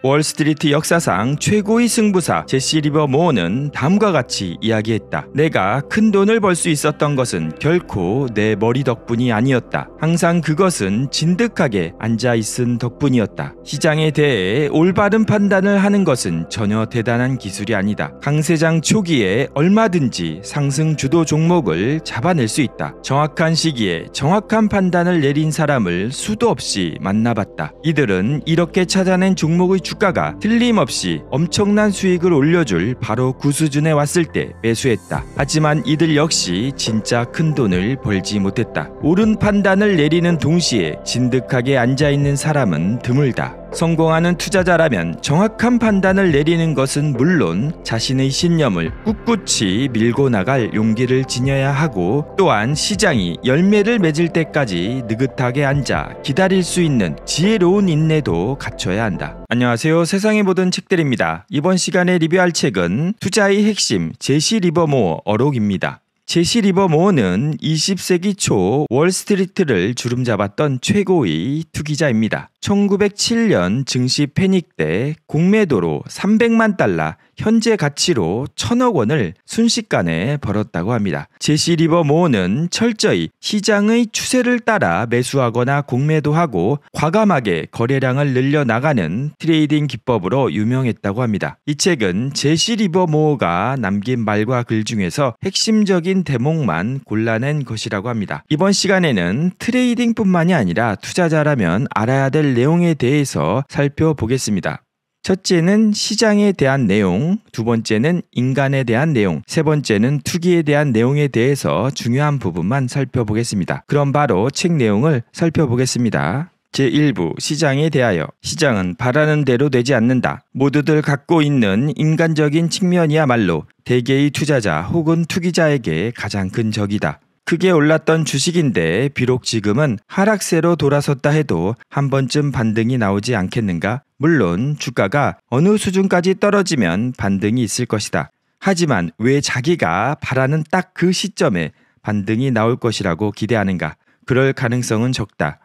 월스트리트 역사상 최고의 승부사 제시 리버 모어는 다음과 같이 이야기했다. 내가 큰 돈을 벌 수 있었던 것은 결코 내 머리 덕분이 아니었다. 항상 그것은 진득하게 앉아 있은 덕분이었다. 시장에 대해 올바른 판단을 하는 것은 전혀 대단한 기술이 아니다. 강세장 초기에 얼마든지 상승 주도 종목을 잡아낼 수 있다. 정확한 시기에 정확한 판단을 내린 사람을 수도 없이 만나봤다. 이들은 이렇게 찾아낸 종목의 주가가 틀림없이 엄청난 수익을 올려줄 바로 구그 수준에 왔을 때 매수했다. 하지만 이들 역시 진짜 큰 돈을 벌지 못했다. 옳은 판단을 내리는 동시에 진득하게 앉아있는 사람은 드물다. 성공하는 투자자라면 정확한 판단을 내리는 것은 물론 자신의 신념을 꿋꿋이 밀고 나갈 용기를 지녀야 하고 또한 시장이 열매를 맺을 때까지 느긋하게 앉아 기다릴 수 있는 지혜로운 인내도 갖춰야 한다. 안녕하세요. 세상의 모든 책들입니다. 이번 시간에 리뷰할 책은 투자의 핵심 제시 리버모어 록입니다 제시 리버모어는 20세기 초 월스트리트를 주름잡았던 최고의 투기자입니다. 1907년 증시 패닉 때 공매도로 300만 달러 현재 가치로 1 0 0 0억 원을 순식간에 벌었다고 합니다. 제시 리버 모어는 철저히 시장의 추세를 따라 매수하거나 공매도하고 과감하게 거래량을 늘려나가는 트레이딩 기법으로 유명했다고 합니다. 이 책은 제시 리버 모어가 남긴 말과 글 중에서 핵심적인 대목만 골라낸 것이라고 합니다. 이번 시간에는 트레이딩뿐만이 아니라 투자자라면 알아야 될될 내용에 대해서 살펴보겠습니다. 첫째는 시장에 대한 내용, 두 번째는 인간에 대한 내용, 세 번째는 투기에 대한 내용에 대해서 중요한 부분만 살펴보겠습니다. 그럼 바로 책 내용을 살펴보겠습니다. 제1부 시장에 대하여 시장은 바라는 대로 되지 않는다. 모두들 갖고 있는 인간적인 측면이야말로 대개의 투자자 혹은 투기자에게 가장 큰 적이다. 크게 올랐던 주식인데 비록 지금은 하락세로 돌아섰다 해도 한 번쯤 반등이 나오지 않겠는가? 물론 주가가 어느 수준까지 떨어지면 반등이 있을 것이다. 하지만 왜 자기가 바라는 딱 그 시점에 반등이 나올 것이라고 기대하는가? 그럴 가능성은 적다.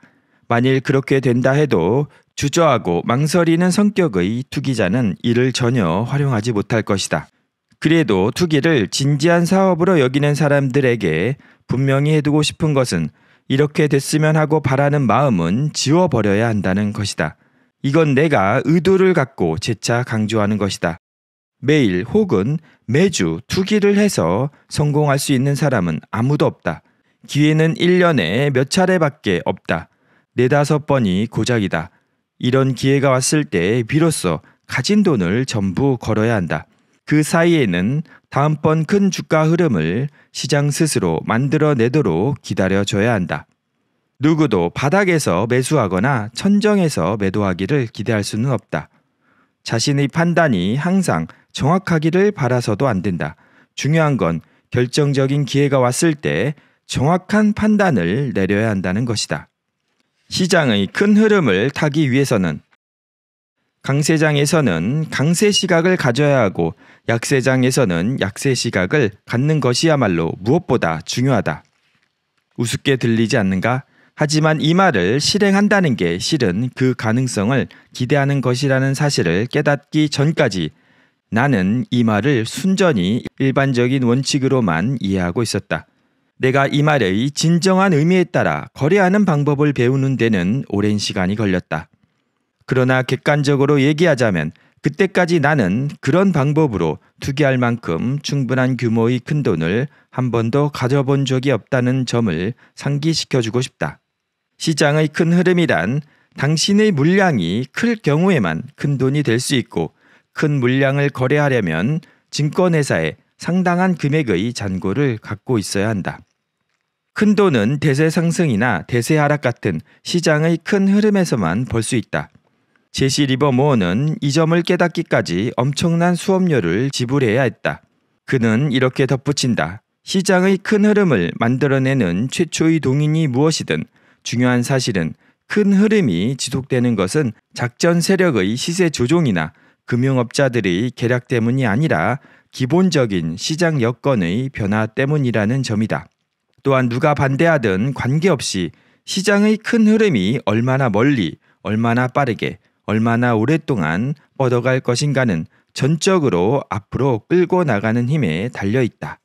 만일 그렇게 된다 해도 주저하고 망설이는 성격의 투기자는 이를 전혀 활용하지 못할 것이다. 그래도 투기를 진지한 사업으로 여기는 사람들에게 분명히 해두고 싶은 것은 이렇게 됐으면 하고 바라는 마음은 지워버려야 한다는 것이다. 이건 내가 의도를 갖고 재차 강조하는 것이다. 매일 혹은 매주 투기를 해서 성공할 수 있는 사람은 아무도 없다. 기회는 1년에 몇 차례밖에 없다. 네다섯 번이 고작이다. 이런 기회가 왔을 때 비로소 가진 돈을 전부 걸어야 한다. 그 사이에는 다음번 큰 주가 흐름을 시장 스스로 만들어내도록 기다려줘야 한다. 누구도 바닥에서 매수하거나 천정에서 매도하기를 기대할 수는 없다. 자신의 판단이 항상 정확하기를 바라서도 안 된다. 중요한 건 결정적인 기회가 왔을 때 정확한 판단을 내려야 한다는 것이다. 시장의 큰 흐름을 타기 위해서는 강세장에서는 강세 시각을 가져야 하고 약세장에서는 약세 시각을 갖는 것이야말로 무엇보다 중요하다. 우습게 들리지 않는가? 하지만 이 말을 실행한다는 게 실은 그 가능성을 기대하는 것이라는 사실을 깨닫기 전까지 나는 이 말을 순전히 일반적인 원칙으로만 이해하고 있었다. 내가 이 말의 진정한 의미에 따라 거래하는 방법을 배우는 데는 오랜 시간이 걸렸다. 그러나 객관적으로 얘기하자면 그때까지 나는 그런 방법으로 투기할 만큼 충분한 규모의 큰 돈을 한 번도 가져본 적이 없다는 점을 상기시켜주고 싶다. 시장의 큰 흐름이란 당신의 물량이 클 경우에만 큰 돈이 될 수 있고 큰 물량을 거래하려면 증권회사에 상당한 금액의 잔고를 갖고 있어야 한다. 큰 돈은 대세 상승이나 대세 하락 같은 시장의 큰 흐름에서만 벌 수 있다. 제시 리버모어는 이 점을 깨닫기까지 엄청난 수업료를 지불해야 했다. 그는 이렇게 덧붙인다. 시장의 큰 흐름을 만들어내는 최초의 동인이 무엇이든 중요한 사실은 큰 흐름이 지속되는 것은 작전 세력의 시세 조종이나 금융업자들의 계략 때문이 아니라 기본적인 시장 여건의 변화 때문이라는 점이다. 또한 누가 반대하든 관계없이 시장의 큰 흐름이 얼마나 멀리, 얼마나 빠르게, 얼마나 오랫동안 뻗어갈 것인가는 전적으로 앞으로 끌고 나가는 힘에 달려 있다.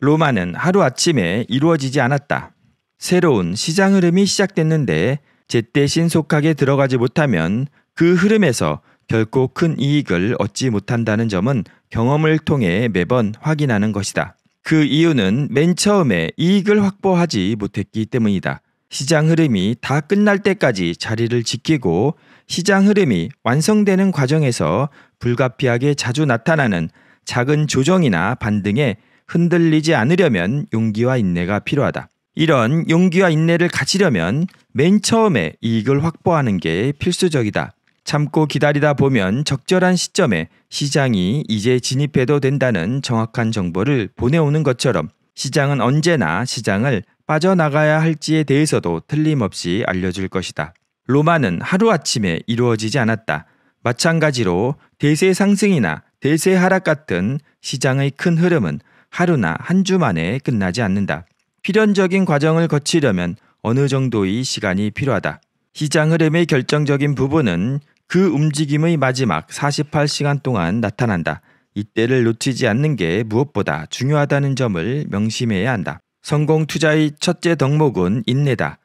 로마는 하루아침에 이루어지지 않았다. 새로운 시장 흐름이 시작됐는데 제때 신속하게 들어가지 못하면 그 흐름에서 결코 큰 이익을 얻지 못한다는 점은 경험을 통해 매번 확인하는 것이다. 그 이유는 맨 처음에 이익을 확보하지 못했기 때문이다. 시장 흐름이 다 끝날 때까지 자리를 지키고 시장 흐름이 완성되는 과정에서 불가피하게 자주 나타나는 작은 조정이나 반등에 흔들리지 않으려면 용기와 인내가 필요하다. 이런 용기와 인내를 가지려면 맨 처음에 이익을 확보하는 게 필수적이다. 참고 기다리다 보면 적절한 시점에 시장이 이제 진입해도 된다는 정확한 정보를 보내오는 것처럼 시장은 언제나 시장을 빠져나가야 할지에 대해서도 틀림없이 알려줄 것이다. 로마는 하루아침에 이루어지지 않았다. 마찬가지로 대세 상승이나 대세 하락 같은 시장의 큰 흐름은 하루나 한 주 만에 끝나지 않는다. 필연적인 과정을 거치려면 어느 정도의 시간이 필요하다. 시장 흐름의 결정적인 부분은 그 움직임의 마지막 48시간 동안 나타난다. 이때를 놓치지 않는 게 무엇보다 중요하다는 점을 명심해야 한다. 성공 투자의 첫째 덕목은 인내다.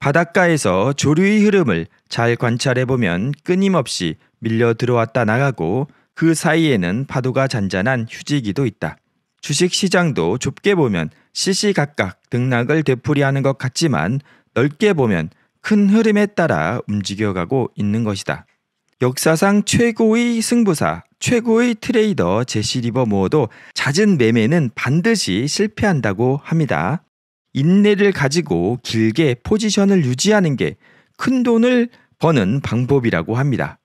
바닷가에서 조류의 흐름을 잘 관찰해 보면 끊임없이 밀려 들어왔다 나가고 그 사이에는 파도가 잔잔한 휴지기도 있다. 주식 시장도 좁게 보면 시시각각 등락을 되풀이하는 것 같지만 넓게 보면 큰 흐름에 따라 움직여가고 있는 것이다. 역사상 최고의 승부사 최고의 트레이더 제시 리버모어도 잦은 매매는 반드시 실패한다고 합니다. 인내를 가지고 길게 포지션을 유지하는 게 큰 돈을 버는 방법이라고 합니다.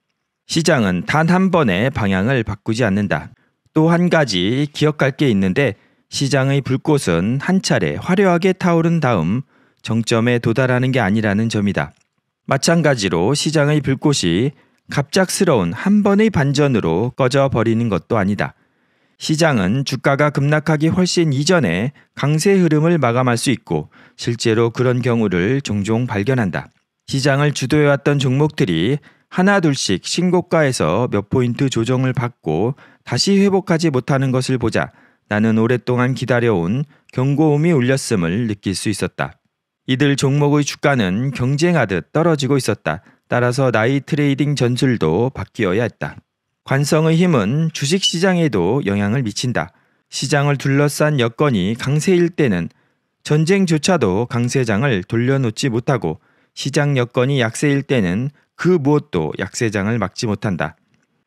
시장은 단 한 번의 방향을 바꾸지 않는다. 또 한 가지 기억할 게 있는데 시장의 불꽃은 한 차례 화려하게 타오른 다음 정점에 도달하는 게 아니라는 점이다. 마찬가지로 시장의 불꽃이 갑작스러운 한 번의 반전으로 꺼져 버리는 것도 아니다. 시장은 주가가 급락하기 훨씬 이전에 강세 흐름을 마감할 수 있고 실제로 그런 경우를 종종 발견한다. 시장을 주도해왔던 종목들이 하나둘씩 신고가에서 몇 포인트 조정을 받고 다시 회복하지 못하는 것을 보자 나는 오랫동안 기다려온 경고음이 울렸음을 느낄 수 있었다. 이들 종목의 주가는 경쟁하듯 떨어지고 있었다. 따라서 나이 트레이딩 전술도 바뀌어야 했다. 관성의 힘은 주식 시장에도 영향을 미친다. 시장을 둘러싼 여건이 강세일 때는 전쟁조차도 강세장을 돌려놓지 못하고 시장 여건이 약세일 때는 그 무엇도 약세장을 막지 못한다.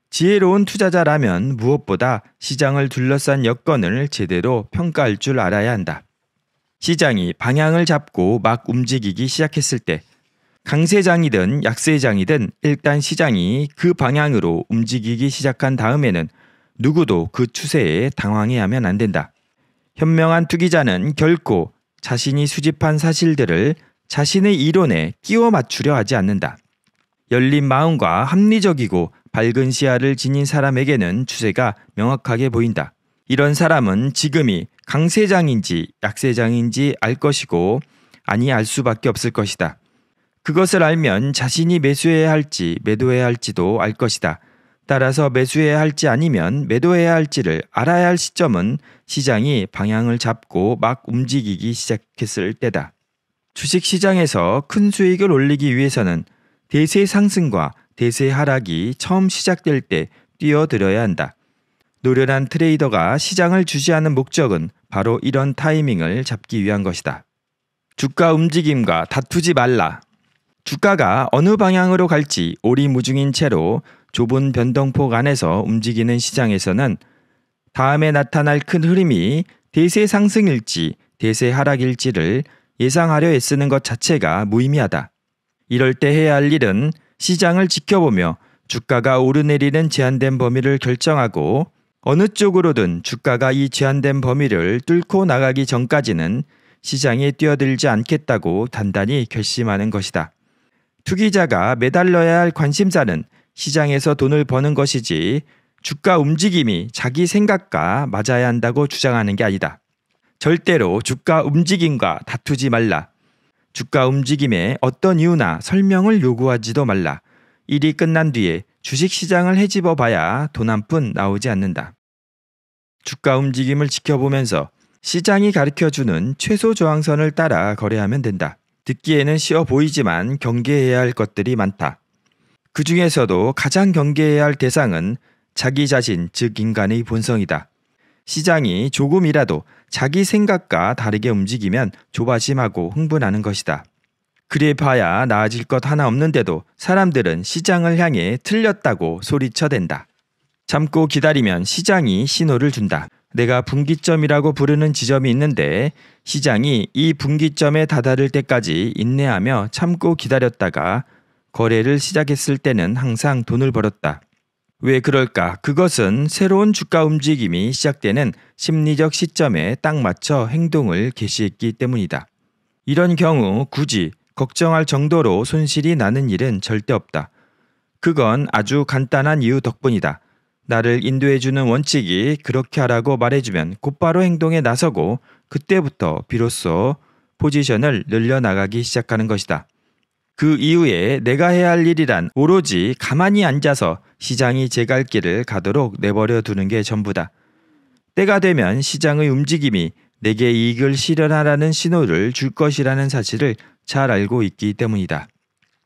지혜로운 투자자라면 무엇보다 시장을 둘러싼 여건을 제대로 평가할 줄 알아야 한다. 시장이 방향을 잡고 막 움직이기 시작했을 때 강세장이든 약세장이든 일단 시장이 그 방향으로 움직이기 시작한 다음에는 누구도 그 추세에 당황해하면 안 된다. 현명한 투기자는 결코 자신이 수집한 사실들을 자신의 이론에 끼워 맞추려 하지 않는다. 열린 마음과 합리적이고 밝은 시야를 지닌 사람에게는 추세가 명확하게 보인다. 이런 사람은 지금이 강세장인지 약세장인지 알 것이고 아니 알 수밖에 없을 것이다. 그것을 알면 자신이 매수해야 할지 매도해야 할지도 알 것이다. 따라서 매수해야 할지 아니면 매도해야 할지를 알아야 할 시점은 시장이 방향을 잡고 막 움직이기 시작했을 때다. 주식 시장에서 큰 수익을 올리기 위해서는 대세 상승과 대세 하락이 처음 시작될 때 뛰어들어야 한다. 노련한 트레이더가 시장을 주시하는 목적은 바로 이런 타이밍을 잡기 위한 것이다. 주가 움직임과 다투지 말라. 주가가 어느 방향으로 갈지 오리무중인 채로 좁은 변동폭 안에서 움직이는 시장에서는 다음에 나타날 큰 흐름이 대세 상승일지 대세 하락일지를 예상하려 애쓰는 것 자체가 무의미하다. 이럴 때 해야 할 일은 시장을 지켜보며 주가가 오르내리는 제한된 범위를 결정하고 어느 쪽으로든 주가가 이 제한된 범위를 뚫고 나가기 전까지는 시장에 뛰어들지 않겠다고 단단히 결심하는 것이다. 투기자가 매달려야 할 관심사는 시장에서 돈을 버는 것이지 주가 움직임이 자기 생각과 맞아야 한다고 주장하는 게 아니다. 절대로 주가 움직임과 다투지 말라. 주가 움직임에 어떤 이유나 설명을 요구하지도 말라. 일이 끝난 뒤에 주식 시장을 헤집어 봐야 돈 한 푼 나오지 않는다. 주가 움직임을 지켜보면서 시장이 가르쳐 주는 최소 저항선을 따라 거래하면 된다. 듣기에는 쉬워 보이지만 경계해야 할 것들이 많다. 그 중에서도 가장 경계해야 할 대상은 자기 자신, 즉 인간의 본성이다. 시장이 조금이라도 자기 생각과 다르게 움직이면 조바심하고 흥분하는 것이다. 그래 봐야 나아질 것 하나 없는데도 사람들은 시장을 향해 틀렸다고 소리쳐댄다. 참고 기다리면 시장이 신호를 준다. 내가 분기점이라고 부르는 지점이 있는데 시장이 이 분기점에 다다를 때까지 인내하며 참고 기다렸다가 거래를 시작했을 때는 항상 돈을 벌었다. 왜 그럴까? 그것은 새로운 주가 움직임이 시작되는 심리적 시점에 딱 맞춰 행동을 개시했기 때문이다. 이런 경우 굳이 걱정할 정도로 손실이 나는 일은 절대 없다. 그건 아주 간단한 이유 덕분이다. 나를 인도해주는 원칙이 그렇게 하라고 말해주면 곧바로 행동에 나서고 그때부터 비로소 포지션을 늘려나가기 시작하는 것이다. 그 이후에 내가 해야 할 일이란 오로지 가만히 앉아서 시장이 제 갈 길을 가도록 내버려 두는 게 전부다. 때가 되면 시장의 움직임이 내게 이익을 실현하라는 신호를 줄 것이라는 사실을 잘 알고 있기 때문이다.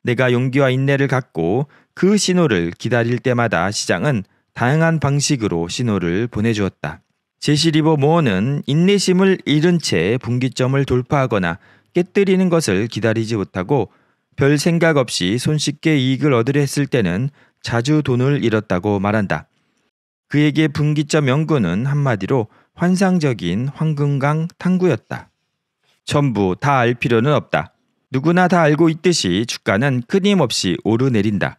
내가 용기와 인내를 갖고 그 신호를 기다릴 때마다 시장은 다양한 방식으로 신호를 보내주었다. 제시 리버 모어는 인내심을 잃은 채 분기점을 돌파하거나 깨뜨리는 것을 기다리지 못하고 별 생각 없이 손쉽게 이익을 얻으려 했을 때는 자주 돈을 잃었다고 말한다. 그에게 분기점 연구는 한마디로 환상적인 황금강 탐구였다. 전부 다 알 필요는 없다. 누구나 다 알고 있듯이 주가는 끊임없이 오르내린다.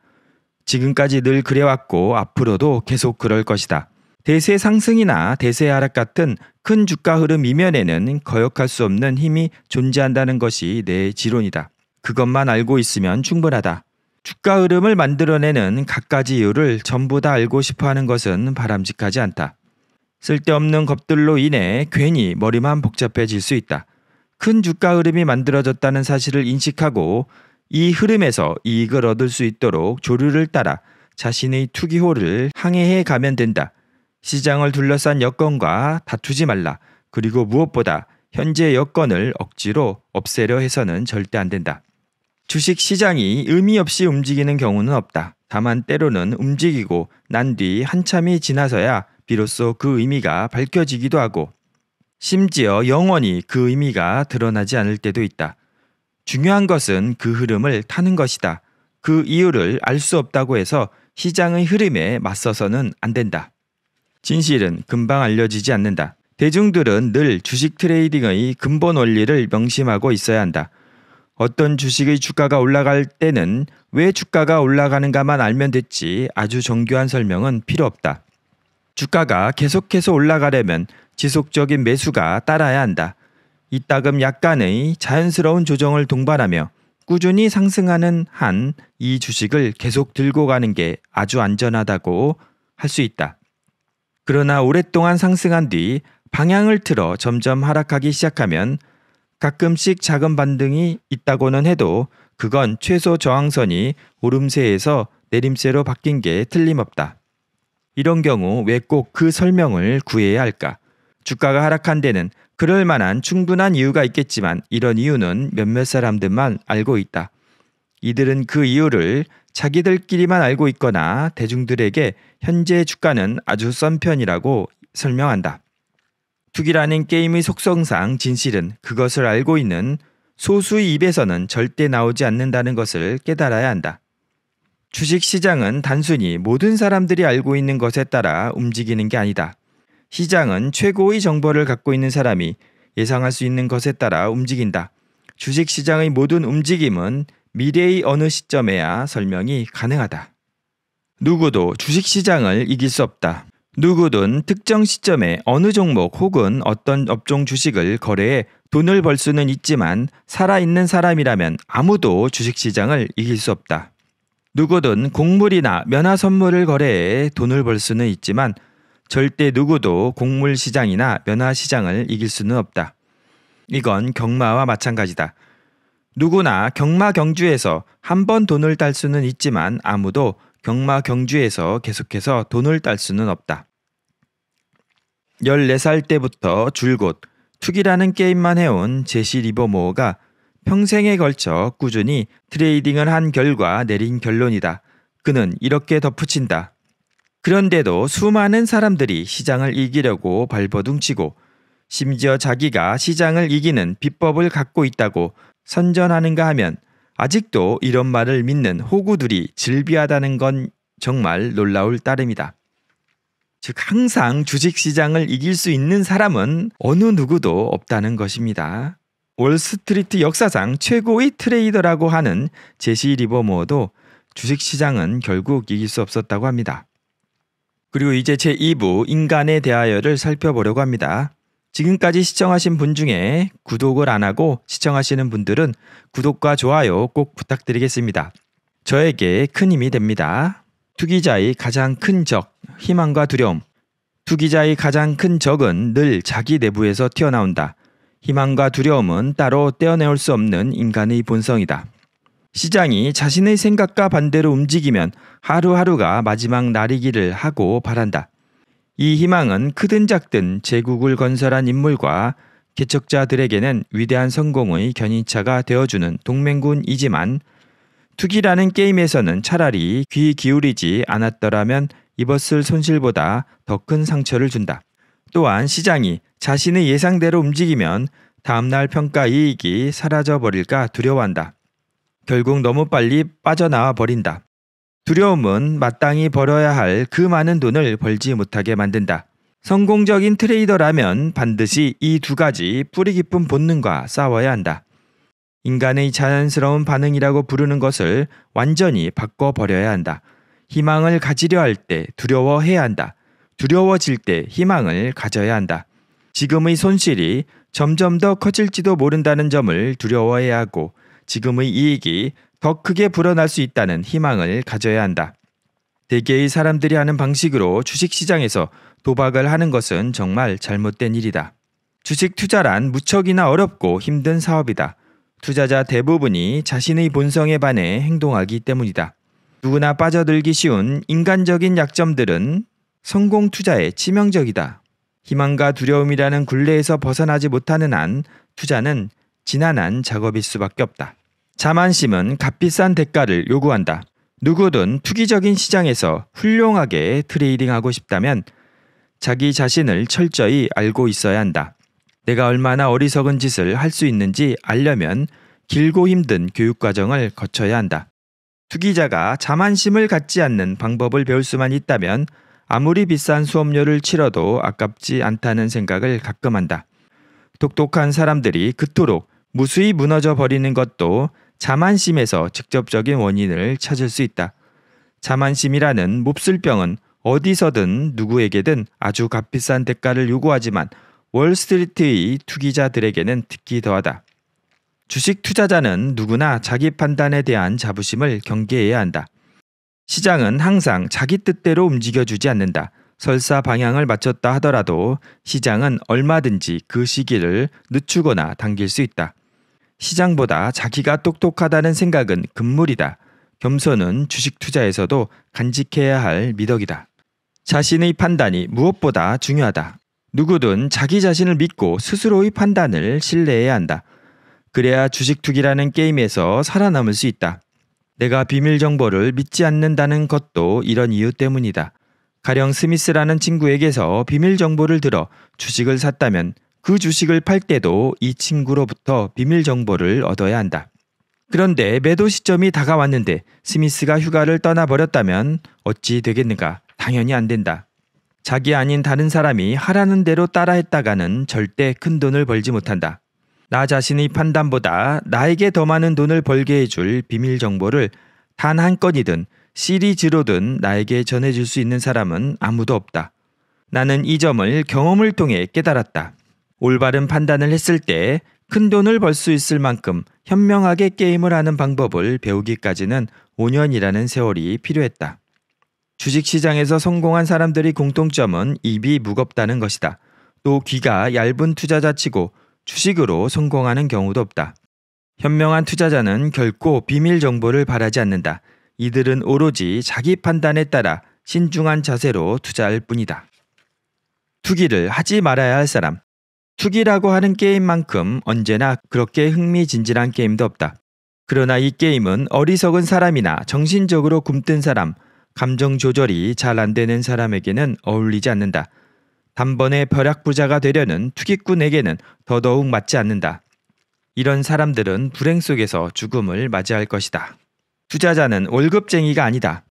지금까지 늘 그래왔고 앞으로도 계속 그럴 것이다. 대세 상승이나 대세 하락 같은 큰 주가 흐름 이면에는 거역할 수 없는 힘이 존재한다는 것이 내 지론이다. 그것만 알고 있으면 충분하다. 주가 흐름을 만들어내는 갖가지 이유를 전부 다 알고 싶어 하는 것은 바람직하지 않다. 쓸데없는 것들로 인해 괜히 머리만 복잡해질 수 있다. 큰 주가 흐름이 만들어졌다는 사실을 인식하고 이 흐름에서 이익을 얻을 수 있도록 조류를 따라 자신의 투기호를 항해해 가면 된다. 시장을 둘러싼 여건과 다투지 말라. 그리고 무엇보다 현재 여건을 억지로 없애려 해서는 절대 안 된다. 주식 시장이 의미 없이 움직이는 경우는 없다. 다만 때로는 움직이고 난 뒤 한참이 지나서야 비로소 그 의미가 밝혀지기도 하고 심지어 영원히 그 의미가 드러나지 않을 때도 있다. 중요한 것은 그 흐름을 타는 것이다. 그 이유를 알 수 없다고 해서 시장의 흐름에 맞서서는 안 된다. 진실은 금방 알려지지 않는다. 대중들은 늘 주식 트레이딩의 근본 원리를 명심하고 있어야 한다. 어떤 주식의 주가가 올라갈 때는 왜 주가가 올라가는가만 알면 됐지 아주 정교한 설명은 필요 없다. 주가가 계속해서 올라가려면 지속적인 매수가 따라야 한다. 이따금 약간의 자연스러운 조정을 동반하며 꾸준히 상승하는 한 이 주식을 계속 들고 가는 게 아주 안전하다고 할 수 있다. 그러나 오랫동안 상승한 뒤 방향을 틀어 점점 하락하기 시작하면 가끔씩 작은 반등이 있다고는 해도 그건 최소 저항선이 오름세에서 내림세로 바뀐 게 틀림없다. 이런 경우 왜 꼭 그 설명을 구해야 할까? 주가가 하락한 데는 그럴 만한 충분한 이유가 있겠지만 이런 이유는 몇몇 사람들만 알고 있다. 이들은 그 이유를 자기들끼리만 알고 있거나 대중들에게 현재 주가는 아주 썬 편이라고 설명한다. 투기라는 게임의 속성상 진실은 그것을 알고 있는 소수의 입에서는 절대 나오지 않는다는 것을 깨달아야 한다. 주식 시장은 단순히 모든 사람들이 알고 있는 것에 따라 움직이는 게 아니다. 시장은 최고의 정보를 갖고 있는 사람이 예상할 수 있는 것에 따라 움직인다. 주식 시장의 모든 움직임은 미래의 어느 시점에야 설명이 가능하다. 누구도 주식 시장을 이길 수 없다. 누구든 특정 시점에 어느 종목 혹은 어떤 업종 주식을 거래해 돈을 벌 수는 있지만 살아있는 사람이라면 아무도 주식 시장을 이길 수 없다. 누구든 곡물이나 면화 선물을 거래해 돈을 벌 수는 있지만 절대 누구도 곡물 시장이나 면화 시장을 이길 수는 없다. 이건 경마와 마찬가지다. 누구나 경마 경주에서 한 번 돈을 딸 수는 있지만 아무도 경마 경주에서 계속해서 돈을 딸 수는 없다. 14살 때부터 줄곧 투기라는 게임만 해온 제시 리버모어가 평생에 걸쳐 꾸준히 트레이딩을 한 결과 내린 결론이다. 그는 이렇게 덧붙인다. 그런데도 수많은 사람들이 시장을 이기려고 발버둥치고 심지어 자기가 시장을 이기는 비법을 갖고 있다고 선전하는가 하면 아직도 이런 말을 믿는 호구들이 즐비하다는 건 정말 놀라울 따름이다. 즉 항상 주식시장을 이길 수 있는 사람은 어느 누구도 없다는 것입니다. 월스트리트 역사상 최고의 트레이더라고 하는 제시 리버모어도 주식시장은 결국 이길 수 없었다고 합니다. 그리고 이제 제 2부 인간에 대하여를 살펴보려고 합니다. 지금까지 시청하신 분 중에 구독을 안 하고 시청하시는 분들은 구독과 좋아요 꼭 부탁드리겠습니다. 저에게 큰 힘이 됩니다. 투기자의 가장 큰 적, 희망과 두려움. 투기자의 가장 큰 적은 늘 자기 내부에서 튀어나온다. 희망과 두려움은 따로 떼어내올 수 없는 인간의 본성이다. 시장이 자신의 생각과 반대로 움직이면 하루하루가 마지막 날이기를 하고 바란다. 이 희망은 크든 작든 제국을 건설한 인물과 개척자들에게는 위대한 성공의 견인차가 되어주는 동맹군이지만 투기라는 게임에서는 차라리 귀 기울이지 않았더라면 입었을 손실보다 더 큰 상처를 준다. 또한 시장이 자신의 예상대로 움직이면 다음날 평가 이익이 사라져 버릴까 두려워한다. 결국 너무 빨리 빠져나와 버린다. 두려움은 마땅히 벌어야 할 그 많은 돈을 벌지 못하게 만든다. 성공적인 트레이더라면 반드시 이 두 가지 뿌리 깊은 본능과 싸워야 한다. 인간의 자연스러운 반응이라고 부르는 것을 완전히 바꿔버려야 한다. 희망을 가지려 할 때 두려워해야 한다. 두려워질 때 희망을 가져야 한다. 지금의 손실이 점점 더 커질지도 모른다는 점을 두려워해야 하고 지금의 이익이 더 크게 불어날 수 있다는 희망을 가져야 한다. 대개의 사람들이 하는 방식으로 주식시장에서 도박을 하는 것은 정말 잘못된 일이다. 주식 투자란 무척이나 어렵고 힘든 사업이다. 투자자 대부분이 자신의 본성에 반해 행동하기 때문이다. 누구나 빠져들기 쉬운 인간적인 약점들은 성공 투자에 치명적이다. 희망과 두려움이라는 굴레에서 벗어나지 못하는 한 투자는 지난한 작업일 수밖에 없다. 자만심은 값비싼 대가를 요구한다. 누구든 투기적인 시장에서 훌륭하게 트레이딩하고 싶다면 자기 자신을 철저히 알고 있어야 한다. 내가 얼마나 어리석은 짓을 할 수 있는지 알려면 길고 힘든 교육과정을 거쳐야 한다. 투기자가 자만심을 갖지 않는 방법을 배울 수만 있다면 아무리 비싼 수업료를 치러도 아깝지 않다는 생각을 가끔 한다. 똑똑한 사람들이 그토록 무수히 무너져 버리는 것도 자만심에서 직접적인 원인을 찾을 수 있다. 자만심이라는 몹쓸 병은 어디서든 누구에게든 아주 값비싼 대가를 요구하지만 월스트리트의 투기자들에게는 특히 더하다. 주식 투자자는 누구나 자기 판단에 대한 자부심을 경계해야 한다. 시장은 항상 자기 뜻대로 움직여주지 않는다. 설사 방향을 맞췄다 하더라도 시장은 얼마든지 그 시기를 늦추거나 당길 수 있다. 시장보다 자기가 똑똑하다는 생각은 금물이다. 겸손은 주식 투자에서도 간직해야 할 미덕이다. 자신의 판단이 무엇보다 중요하다. 누구든 자기 자신을 믿고 스스로의 판단을 신뢰해야 한다. 그래야 주식 투기라는 게임에서 살아남을 수 있다. 내가 비밀 정보를 믿지 않는다는 것도 이런 이유 때문이다. 가령 스미스라는 친구에게서 비밀 정보를 들어 주식을 샀다면 그 주식을 팔 때도 이 친구로부터 비밀 정보를 얻어야 한다. 그런데 매도 시점이 다가왔는데 스미스가 휴가를 떠나버렸다면 어찌 되겠는가? 당연히 안 된다. 자기 아닌 다른 사람이 하라는 대로 따라 했다가는 절대 큰 돈을 벌지 못한다. 나 자신의 판단보다 나에게 더 많은 돈을 벌게 해줄 비밀 정보를 단 한 건이든 시리즈로든 나에게 전해줄 수 있는 사람은 아무도 없다. 나는 이 점을 경험을 통해 깨달았다. 올바른 판단을 했을 때 큰 돈을 벌 수 있을 만큼 현명하게 게임을 하는 방법을 배우기까지는 5년이라는 세월이 필요했다. 주식시장에서 성공한 사람들의 공통점은 입이 무겁다는 것이다. 또 귀가 얇은 투자자치고 주식으로 성공하는 경우도 없다. 현명한 투자자는 결코 비밀 정보를 바라지 않는다. 이들은 오로지 자기 판단에 따라 신중한 자세로 투자할 뿐이다. 투기를 하지 말아야 할 사람, 투기라고 하는 게임만큼 언제나 그렇게 흥미진진한 게임도 없다. 그러나 이 게임은 어리석은 사람이나 정신적으로 굼뜬 사람, 감정 조절이 잘 안 되는 사람에게는 어울리지 않는다. 단번에 벼락부자가 되려는 투기꾼에게는 더더욱 맞지 않는다. 이런 사람들은 불행 속에서 죽음을 맞이할 것이다. 투자자는 월급쟁이가 아니다.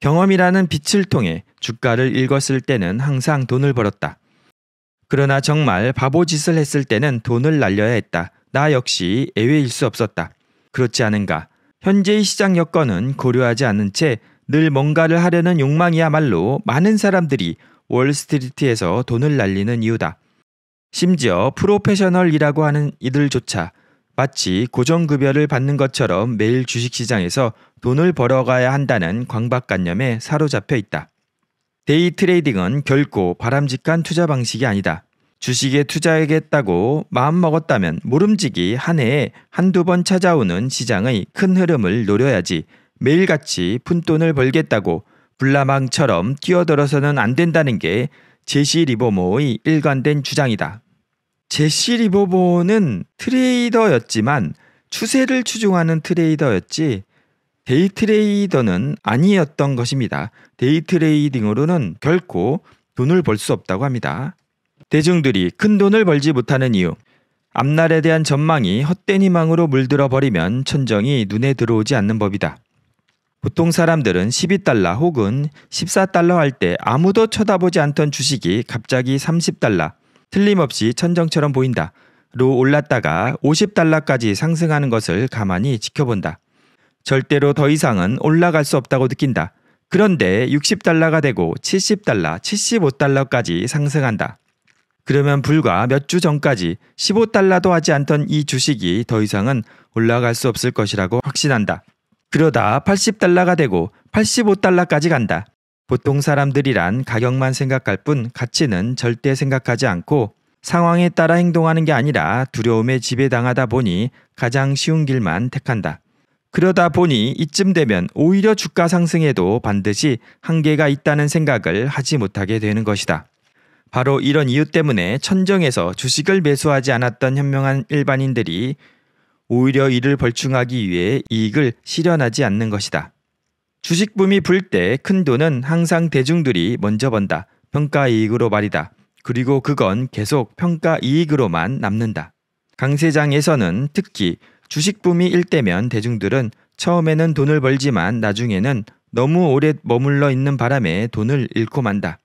경험이라는 빛을 통해 주가를 읽었을 때는 항상 돈을 벌었다. 그러나 정말 바보짓을 했을 때는 돈을 날려야 했다. 나 역시 애외일수 없었다. 그렇지 않은가. 현재의 시장 여건은 고려하지 않은 채 늘 뭔가를 하려는 욕망이야말로 많은 사람들이 월스트리트에서 돈을 날리는 이유다. 심지어 프로페셔널이라고 하는 이들조차 마치 고정급여를 받는 것처럼 매일 주식시장에서 돈을 벌어가야 한다는 광박관념에 사로잡혀 있다. 데이 트레이딩은 결코 바람직한 투자 방식이 아니다. 주식에 투자하겠다고 마음먹었다면 모름지기 한 해에 한두 번 찾아오는 시장의 큰 흐름을 노려야지 매일같이 푼돈을 벌겠다고 불나망처럼 뛰어들어서는 안 된다는 게 제시 리버모의 일관된 주장이다. 제시 리버모는 트레이더였지만 추세를 추종하는 트레이더였지 데이트레이더는 아니었던 것입니다. 데이트레이딩으로는 결코 돈을 벌 수 없다고 합니다. 대중들이 큰 돈을 벌지 못하는 이유. 앞날에 대한 전망이 헛된 희망으로 물들어 버리면 천정이 눈에 들어오지 않는 법이다. 보통 사람들은 12달러 혹은 14달러 할 때 아무도 쳐다보지 않던 주식이 갑자기 30달러, 틀림없이 천정처럼 보인다. 로 올랐다가 50달러까지 상승하는 것을 가만히 지켜본다. 절대로 더 이상은 올라갈 수 없다고 느낀다. 그런데 60달러가 되고 70달러, 75달러까지 상승한다. 그러면 불과 몇 주 전까지 15달러도 하지 않던 이 주식이 더 이상은 올라갈 수 없을 것이라고 확신한다. 그러다 80달러가 되고 85달러까지 간다. 보통 사람들이란 가격만 생각할 뿐 가치는 절대 생각하지 않고 상황에 따라 행동하는 게 아니라 두려움에 지배당하다 보니 가장 쉬운 길만 택한다. 그러다 보니 이쯤 되면 오히려 주가 상승에도 반드시 한계가 있다는 생각을 하지 못하게 되는 것이다. 바로 이런 이유 때문에 천정에서 주식을 매수하지 않았던 현명한 일반인들이 오히려 이를 벌충하기 위해 이익을 실현하지 않는 것이다. 주식붐이 불 때 큰 돈은 항상 대중들이 먼저 번다. 평가 이익으로 말이다. 그리고 그건 계속 평가 이익으로만 남는다. 강세장에서는 특히 주식 붐이 일대면 대중들은 처음에는 돈을 벌지만 나중에는 너무 오래 머물러 있는 바람에 돈을 잃고 만다.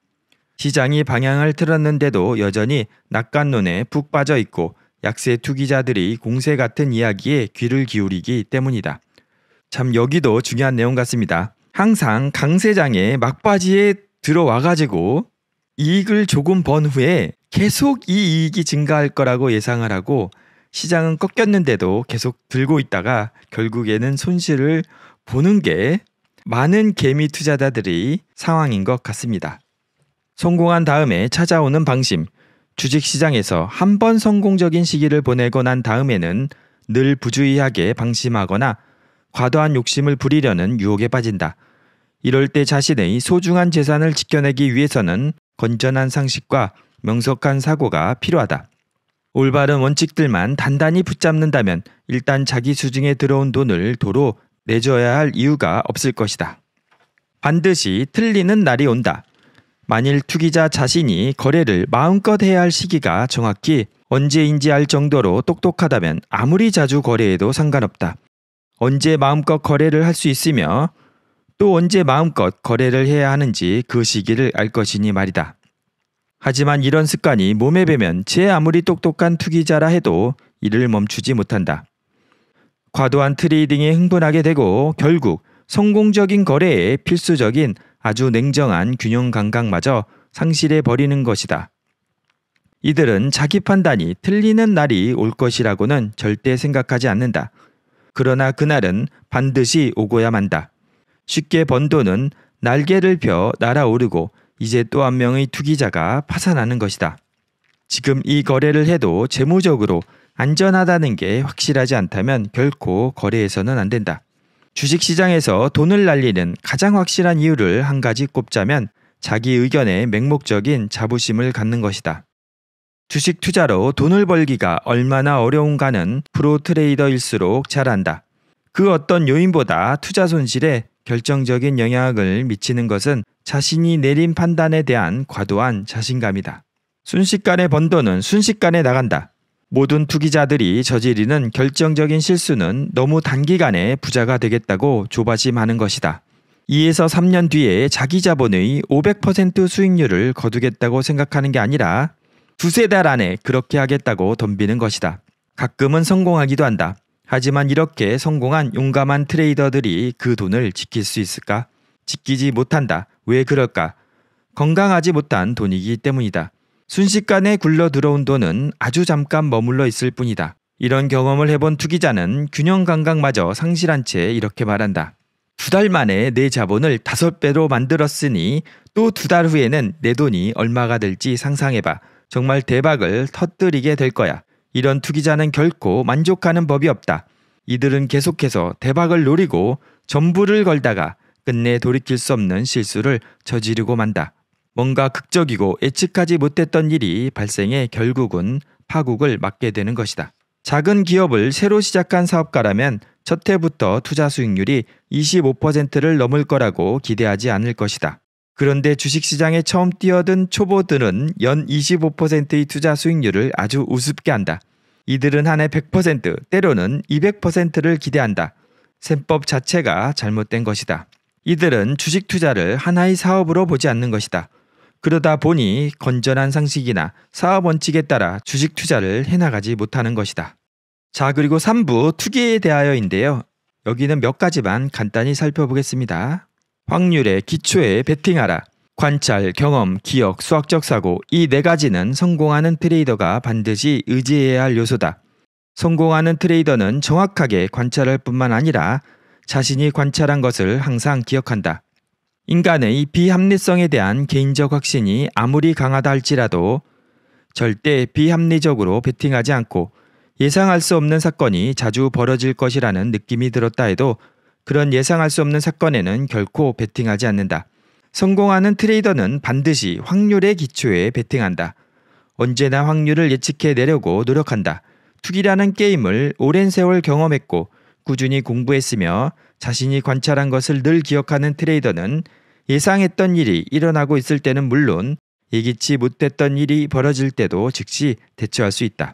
시장이 방향을 틀었는데도 여전히 낙관론에 푹 빠져 있고 약세 투기자들이 공세 같은 이야기에 귀를 기울이기 때문이다. 참 여기도 중요한 내용 같습니다. 항상 강세장에 막바지에 들어와가지고 이익을 조금 번 후에 계속 이 이익이 증가할 거라고 예상을 하고 시장은 꺾였는데도 계속 들고 있다가 결국에는 손실을 보는 게 많은 개미 투자자들이 상황인 것 같습니다. 성공한 다음에 찾아오는 방심. 주식 시장에서 한 번 성공적인 시기를 보내고 난 다음에는 늘 부주의하게 방심하거나 과도한 욕심을 부리려는 유혹에 빠진다. 이럴 때 자신의 소중한 재산을 지켜내기 위해서는 건전한 상식과 명석한 사고가 필요하다. 올바른 원칙들만 단단히 붙잡는다면 일단 자기 수중에 들어온 돈을 도로 내줘야 할 이유가 없을 것이다. 반드시 틀리는 날이 온다. 만일 투기자 자신이 거래를 마음껏 해야 할 시기가 정확히 언제인지 알 정도로 똑똑하다면 아무리 자주 거래해도 상관없다. 언제 마음껏 거래를 할 수 있으며 또 언제 마음껏 거래를 해야 하는지 그 시기를 알 것이니 말이다. 하지만 이런 습관이 몸에 배면 제 아무리 똑똑한 투기자라 해도 이를 멈추지 못한다. 과도한 트레이딩에 흥분하게 되고 결국 성공적인 거래에 필수적인 아주 냉정한 균형 감각마저 상실해 버리는 것이다. 이들은 자기 판단이 틀리는 날이 올 것이라고는 절대 생각하지 않는다. 그러나 그날은 반드시 오고야 만다. 쉽게 번 돈은 날개를 펴 날아오르고 이제 또 한 명의 투기자가 파산하는 것이다. 지금 이 거래를 해도 재무적으로 안전하다는 게 확실하지 않다면 결코 거래해서는 안 된다. 주식시장에서 돈을 날리는 가장 확실한 이유를 한 가지 꼽자면 자기 의견에 맹목적인 자부심을 갖는 것이다. 주식 투자로 돈을 벌기가 얼마나 어려운가는 프로 트레이더일수록 잘 안다. 그 어떤 요인보다 투자 손실에 결정적인 영향을 미치는 것은 자신이 내린 판단에 대한 과도한 자신감이다. 순식간에 번 돈은 순식간에 나간다. 모든 투기자들이 저지르는 결정적인 실수는 너무 단기간에 부자가 되겠다고 조바심하는 것이다. 2에서 3년 뒤에 자기 자본의 500% 수익률을 거두겠다고 생각하는 게 아니라 두세 달 안에 그렇게 하겠다고 덤비는 것이다. 가끔은 성공하기도 한다. 하지만 이렇게 성공한 용감한 트레이더들이 그 돈을 지킬 수 있을까? 지키지 못한다. 왜 그럴까? 건강하지 못한 돈이기 때문이다. 순식간에 굴러 들어온 돈은 아주 잠깐 머물러 있을 뿐이다. 이런 경험을 해본 투기자는 균형 감각마저 상실한 채 이렇게 말한다. 두 달 만에 내 자본을 다섯 배로 만들었으니 또 두 달 후에는 내 돈이 얼마가 될지 상상해봐. 정말 대박을 터뜨리게 될 거야. 이런 투기자는 결코 만족하는 법이 없다. 이들은 계속해서 대박을 노리고 전부를 걸다가 끝내 돌이킬 수 없는 실수를 저지르고 만다. 뭔가 극적이고 예측하지 못했던 일이 발생해 결국은 파국을 맞게 되는 것이다. 작은 기업을 새로 시작한 사업가라면 첫 해부터 투자 수익률이 25%를 넘을 거라고 기대하지 않을 것이다. 그런데 주식시장에 처음 뛰어든 초보들은 연 25%의 투자 수익률을 아주 우습게 한다. 이들은 한 해 100%, 때로는 200%를 기대한다. 셈법 자체가 잘못된 것이다. 이들은 주식 투자를 하나의 사업으로 보지 않는 것이다. 그러다 보니 건전한 상식이나 사업 원칙에 따라 주식 투자를 해나가지 못하는 것이다. 자, 그리고 3부 투기에 대하여인데요. 여기는 몇 가지만 간단히 살펴보겠습니다. 확률의 기초에 베팅하라. 관찰, 경험, 기억, 수학적 사고 이 네 가지는 성공하는 트레이더가 반드시 의지해야 할 요소다. 성공하는 트레이더는 정확하게 관찰할 뿐만 아니라 자신이 관찰한 것을 항상 기억한다. 인간의 비합리성에 대한 개인적 확신이 아무리 강하다 할지라도 절대 비합리적으로 베팅하지 않고 예상할 수 없는 사건이 자주 벌어질 것이라는 느낌이 들었다 해도 그런 예상할 수 없는 사건에는 결코 베팅하지 않는다. 성공하는 트레이더는 반드시 확률의 기초에 베팅한다. 언제나 확률을 예측해 내려고 노력한다. 투기라는 게임을 오랜 세월 경험했고 꾸준히 공부했으며 자신이 관찰한 것을 늘 기억하는 트레이더는 예상했던 일이 일어나고 있을 때는 물론 예기치 못했던 일이 벌어질 때도 즉시 대처할 수 있다.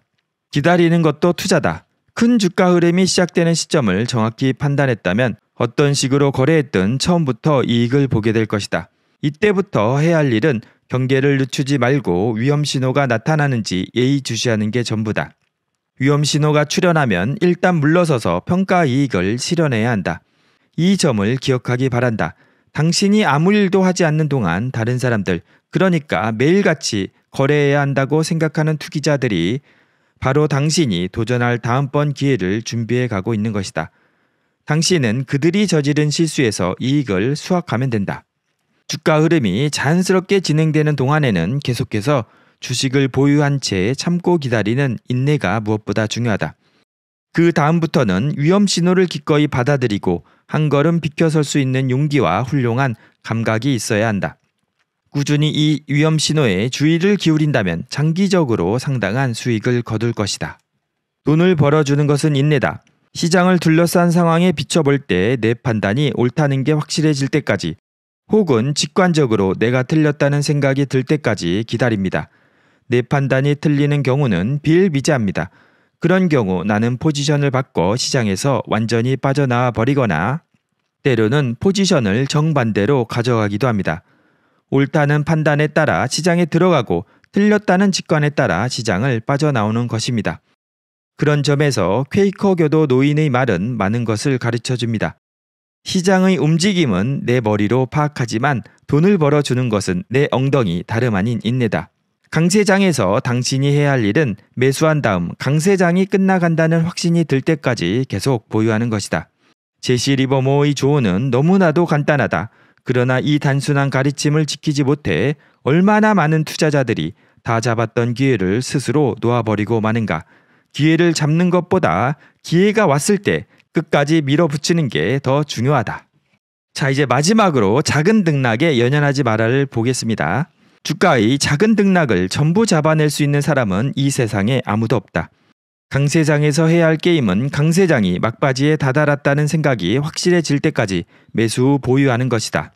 기다리는 것도 투자다. 큰 주가 흐름이 시작되는 시점을 정확히 판단했다면 어떤 식으로 거래했든 처음부터 이익을 보게 될 것이다. 이때부터 해야 할 일은 경계를 늦추지 말고 위험 신호가 나타나는지 예의주시하는 게 전부다. 위험 신호가 출현하면 일단 물러서서 평가 이익을 실현해야 한다. 이 점을 기억하기 바란다. 당신이 아무 일도 하지 않는 동안 다른 사람들, 그러니까 매일같이 거래해야 한다고 생각하는 투기자들이 바로 당신이 도전할 다음번 기회를 준비해 가고 있는 것이다. 당신은 그들이 저지른 실수에서 이익을 수확하면 된다. 주가 흐름이 자연스럽게 진행되는 동안에는 계속해서 주식을 보유한 채 참고 기다리는 인내가 무엇보다 중요하다. 그 다음부터는 위험 신호를 기꺼이 받아들이고 한 걸음 비켜설 수 있는 용기와 훌륭한 감각이 있어야 한다. 꾸준히 이 위험 신호에 주의를 기울인다면 장기적으로 상당한 수익을 거둘 것이다. 돈을 벌어주는 것은 인내다. 시장을 둘러싼 상황에 비춰볼 때 내 판단이 옳다는 게 확실해질 때까지 혹은 직관적으로 내가 틀렸다는 생각이 들 때까지 기다립니다. 내 판단이 틀리는 경우는 빌미자재합니다 그런 경우 나는 포지션을 바꿔 시장에서 완전히 빠져나와 버리거나 때로는 포지션을 정반대로 가져가기도 합니다. 옳다는 판단에 따라 시장에 들어가고 틀렸다는 직관에 따라 시장을 빠져나오는 것입니다. 그런 점에서 퀘이커교도 노인의 말은 많은 것을 가르쳐 줍니다. 시장의 움직임은 내 머리로 파악하지만 돈을 벌어주는 것은 내 엉덩이 다름 아닌 인내다. 강세장에서 당신이 해야 할 일은 매수한 다음 강세장이 끝나간다는 확신이 들 때까지 계속 보유하는 것이다. 제시 리버모의 조언은 너무나도 간단하다. 그러나 이 단순한 가르침을 지키지 못해 얼마나 많은 투자자들이 다 잡았던 기회를 스스로 놓아버리고 마는가. 기회를 잡는 것보다 기회가 왔을 때 끝까지 밀어붙이는 게 더 중요하다. 자, 이제 마지막으로 작은 등락에 연연하지 말아를 보겠습니다. 주가의 작은 등락을 전부 잡아낼 수 있는 사람은 이 세상에 아무도 없다. 강세장에서 해야 할 게임은 강세장이 막바지에 다다랐다는 생각이 확실해질 때까지 매수 후 보유하는 것이다.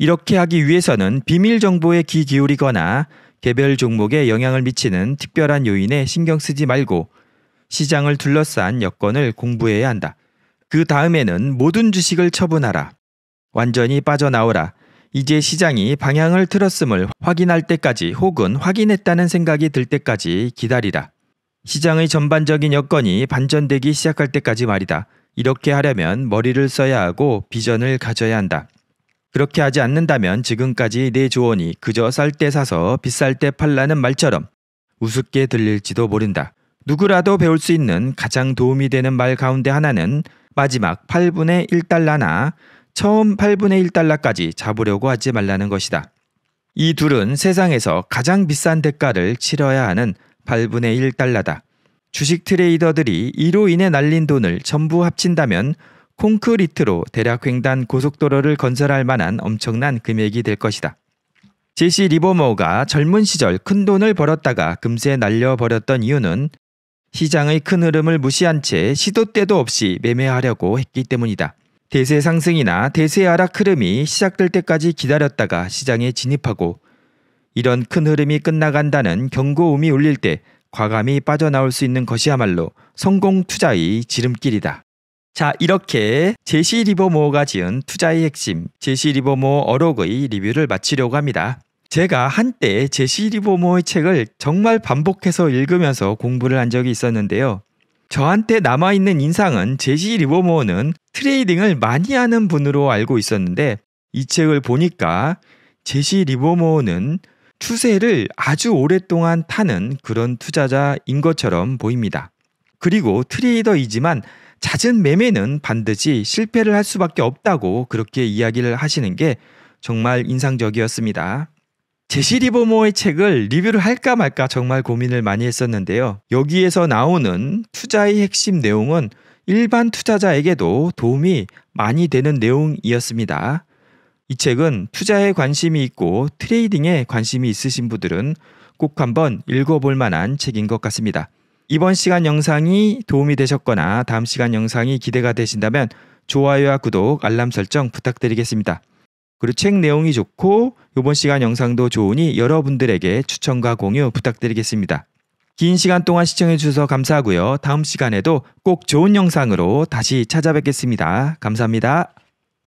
이렇게 하기 위해서는 비밀 정보에 귀 기울이거나 개별 종목에 영향을 미치는 특별한 요인에 신경 쓰지 말고 시장을 둘러싼 여건을 공부해야 한다. 그 다음에는 모든 주식을 처분하라. 완전히 빠져나오라. 이제 시장이 방향을 틀었음을 확인할 때까지 혹은 확인했다는 생각이 들 때까지 기다리라. 시장의 전반적인 여건이 반전되기 시작할 때까지 말이다. 이렇게 하려면 머리를 써야 하고 비전을 가져야 한다. 그렇게 하지 않는다면 지금까지 내 조언이 그저 쌀 때 사서 비쌀 때 팔라는 말처럼 우습게 들릴지도 모른다. 누구라도 배울 수 있는 가장 도움이 되는 말 가운데 하나는 마지막 8분의 1달러나 처음 8분의 1달러까지 잡으려고 하지 말라는 것이다. 이 둘은 세상에서 가장 비싼 대가를 치러야 하는 8분의 1달러다. 주식 트레이더들이 이로 인해 날린 돈을 전부 합친다면 콘크리트로 대략 횡단 고속도로를 건설할 만한 엄청난 금액이 될 것이다. 제시 리버머가 젊은 시절 큰 돈을 벌었다가 금세 날려버렸던 이유는 시장의 큰 흐름을 무시한 채 시도 때도 없이 매매하려고 했기 때문이다. 대세 상승이나 대세 하락 흐름이 시작될 때까지 기다렸다가 시장에 진입하고 이런 큰 흐름이 끝나간다는 경고음이 울릴 때 과감히 빠져나올 수 있는 것이야말로 성공 투자의 지름길이다. 자, 이렇게 제시 리버모어가 지은 투자의 핵심, 제시 리버모어 어록의 리뷰를 마치려고 합니다. 제가 한때 제시 리버모어의 책을 정말 반복해서 읽으면서 공부를 한 적이 있었는데요. 저한테 남아있는 인상은 제시 리버모어는 트레이딩을 많이 하는 분으로 알고 있었는데 이 책을 보니까 제시 리버모어는 추세를 아주 오랫동안 타는 그런 투자자인 것처럼 보입니다. 그리고 트레이더이지만 잦은 매매는 반드시 실패를 할 수밖에 없다고 그렇게 이야기를 하시는 게 정말 인상적이었습니다. 제시 리버모의 책을 리뷰를 할까 말까 정말 고민을 많이 했었는데요. 여기에서 나오는 투자의 핵심 내용은 일반 투자자에게도 도움이 많이 되는 내용이었습니다. 이 책은 투자에 관심이 있고 트레이딩에 관심이 있으신 분들은 꼭 한번 읽어볼 만한 책인 것 같습니다. 이번 시간 영상이 도움이 되셨거나 다음 시간 영상이 기대가 되신다면 좋아요와 구독, 알람 설정 부탁드리겠습니다. 그리고 책 내용이 좋고 이번 시간 영상도 좋으니 여러분들에게 추천과 공유 부탁드리겠습니다. 긴 시간 동안 시청해 주셔서 감사하고요. 다음 시간에도 꼭 좋은 영상으로 다시 찾아뵙겠습니다. 감사합니다.